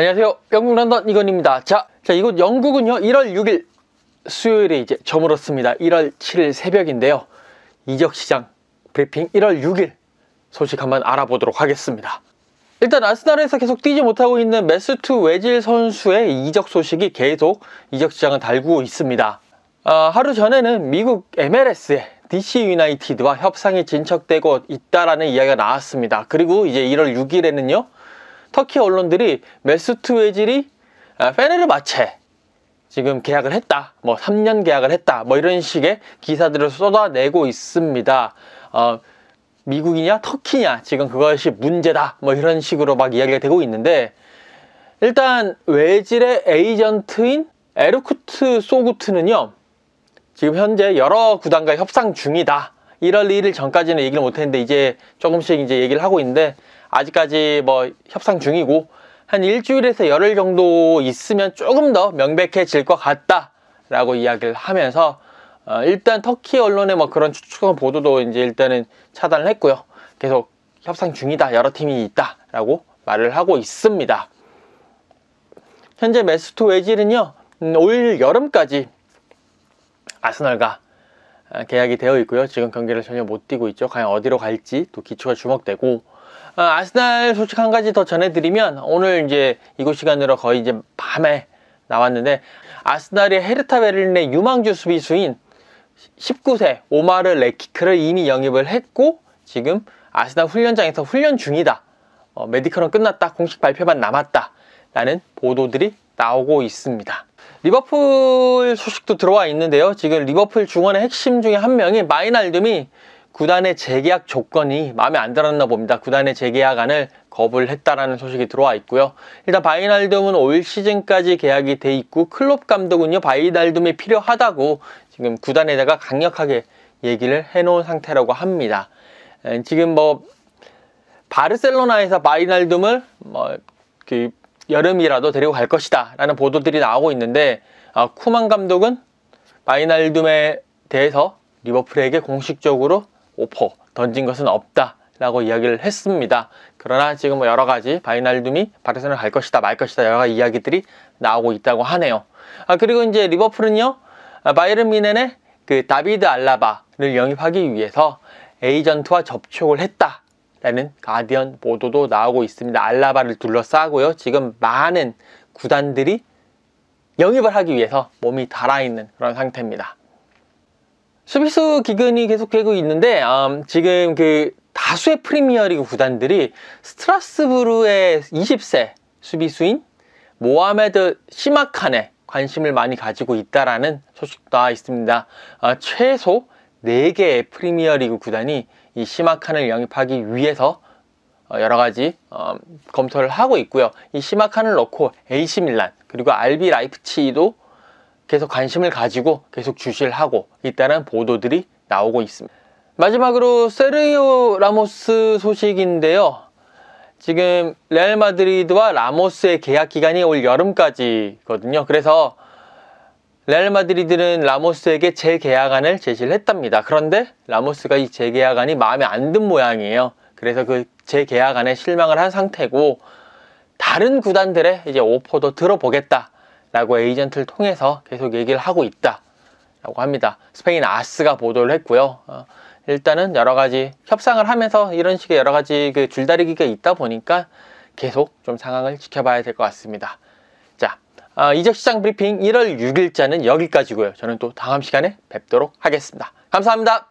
안녕하세요. 영국 런던 이건입니다. 자, 자 이곳 영국은요. 1월 6일 수요일에 이제 저물었습니다. 1월 7일 새벽인데요. 이적시장 브리핑 1월 6일 소식 한번 알아보도록 하겠습니다. 일단 아스날에서 계속 뛰지 못하고 있는 메스투 외질 선수의 이적 소식이 계속 이적 시장을 달구고 있습니다. 아, 하루 전에는 미국 MLS의 DC 유나이티드와 협상이 진척되고 있다라는 이야기가 나왔습니다. 그리고 이제 1월 6일에는요. 터키 언론들이 메스트 웨질이 아, 페네르바체 지금 계약을 했다. 뭐 3년 계약을 했다. 뭐 이런 식의 기사들을 쏟아내고 있습니다. 어, 미국이냐 터키냐 지금 그것이 문제다. 뭐 이런 식으로 막 이야기가 되고 있는데 일단 외질의 에이전트인 에르쿠트 소구트는요. 지금 현재 여러 구단과 협상 중이다. 1월 1일 전까지는 얘기를 못했는데 이제 조금씩 이제 얘기를 하고 있는데 아직까지 뭐 협상 중이고 한 일주일에서 열흘 정도 있으면 조금 더 명백해질 것 같다라고 이야기를 하면서 어, 일단 터키 언론의 뭐 그런 추측한 보도도 이제 일단은 차단을 했고요. 계속 협상 중이다, 여러 팀이 있다라고 말을 하고 있습니다. 현재 메스토 외질은요, 올 음, 여름까지 아스널과 어, 계약이 되어 있고요. 지금 경기를 전혀 못 뛰고 있죠. 과연 어디로 갈지 또 기초가 주목되고 어, 아스날 소식 한 가지 더 전해드리면 오늘 이제 이곳 시간으로 거의 이제 밤에 나왔는데 아스날의 헤르타 베를린의 유망주 수비수인 19세 오마르 레키크를 이미 영입을 했고 지금 아스날 훈련장에서 훈련 중이다. 어, 메디컬은 끝났다. 공식 발표만 남았다. 라는 보도들이 나오고 있습니다. 리버풀 소식도 들어와 있는데요. 지금 리버풀 중원의 핵심 중에 한 명인 마이날듬이 구단의 재계약 조건이 마음에 안 들었나 봅니다. 구단의 재계약안을 거부를 했다라는 소식이 들어와 있고요. 일단 바이날둠은 올 시즌까지 계약이 돼 있고 클럽 감독은요 바이날둠이 필요하다고 지금 구단에다가 강력하게 얘기를 해놓은 상태라고 합니다. 지금 뭐 바르셀로나에서 바이날둠을 뭐그 여름이라도 데리고 갈 것이다라는 보도들이 나오고 있는데 아, 쿠만 감독은 바이날둠에 대해서 리버풀에게 공식적으로 오퍼 던진 것은 없다. 라고 이야기를 했습니다. 그러나 지금 뭐 여러 가지 바이날둠이 바르셀로나 갈 것이다 말 것이다 여러 가지 이야기들이 나오고 있다고 하네요. 아 그리고 이제 리버풀은요 아, 바이에른 미넨의 그 다비드 알라바를 영입하기 위해서 에이전트와 접촉을 했다라는 가디언 보도도 나오고 있습니다. 알라바를 둘러싸고요. 지금 많은 구단들이 영입을 하기 위해서 몸이 달아있는 그런 상태입니다. 수비수 기근이 계속되고 있는데 음, 지금 그 다수의 프리미어리그 구단들이 스트라스부르의 20세 수비수인 모하메드 시마칸에 관심을 많이 가지고 있다라는 소식도 나와 있습니다. 아, 최소 4개의 프리미어리그 구단이 이 시마칸을 영입하기 위해서 어, 여러 가지 어, 검토를 하고 있고요. 이 시마칸을 넣고 AC 밀란 그리고 RB 라이프치히도 계속 관심을 가지고 계속 주시를 하고 있다는 보도들이 나오고 있습니다. 마지막으로 세르히오 라모스 소식인데요. 지금 레알 마드리드와 라모스의 계약 기간이 올 여름까지거든요. 그래서 레알 마드리드는 라모스에게 재계약안을 제시를 했답니다. 그런데 라모스가 이 재계약안이 마음에 안 든 모양이에요. 그래서 그 재계약안에 실망을 한 상태고 다른 구단들의 이제 오퍼도 들어보겠다 라고 에이전트를 통해서 계속 얘기를 하고 있다 라고 합니다. 스페인 아스가 보도를 했고요. 어, 일단은 여러 가지 협상을 하면서 이런 식의 여러 가지 그 줄다리기가 있다 보니까 계속 좀 상황을 지켜봐야 될 것 같습니다. 자, 아, 이적 시장 브리핑 1월 6일자는 여기까지고요. 저는 또 다음 시간에 뵙도록 하겠습니다. 감사합니다.